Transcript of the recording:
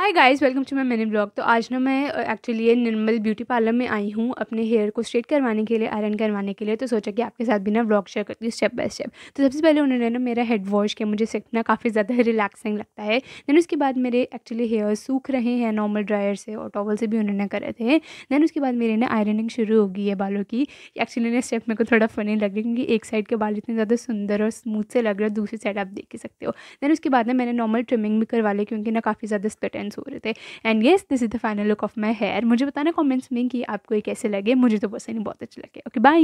hi guys welcome to my mini blog तो आज ना मैं एक्चुअली uh, ये निर्मल ब्यूटी पार्लर में आई हूँ अपने हेयर को स्ट्रेट करवाने के लिए आयरन करवाने के लिए तो सोचा कि आपके साथ भी ना ब्लॉग शेयर करती हूँ स्टेप बाय स्टेप तो सबसे पहले उन्होंने ना मेरा हेड वॉश किया मुझे सीखना काफ़ी ज़्यादा रिलैक्सिंग लगता है दैन उसके बाद मेरे एक्चुअली हेयर सूख रहे हैं नॉर्मल ड्रायर से और टॉवल से भी उन्होंने करे थे दैन उसके बाद मेरे ना आयरनिंग शुरू होगी है बालों की एक्चुअली ना स्टेप मेरे को थोड़ा फनी लग रही क्योंकि एक साइड के बाल इतने ज़्यादा सुंदर और स्मूथ से लग रहा है दूसरी साइड आप देख ही सकते हो दैन उसके बाद ना मैंने नॉर्मल ट्रिमिंग भी करवा ली क्योंकि ना काफ़ी ज़्यादा स्पेटन कॉम्प्लीमेंट्स हो रहे थे and yes this is the final look of my hair मुझे बताना कॉमेंट्स में कि आपको ये कैसे लगे मुझे तो पर्सनली बहुत अच्छे लगे ओके बाय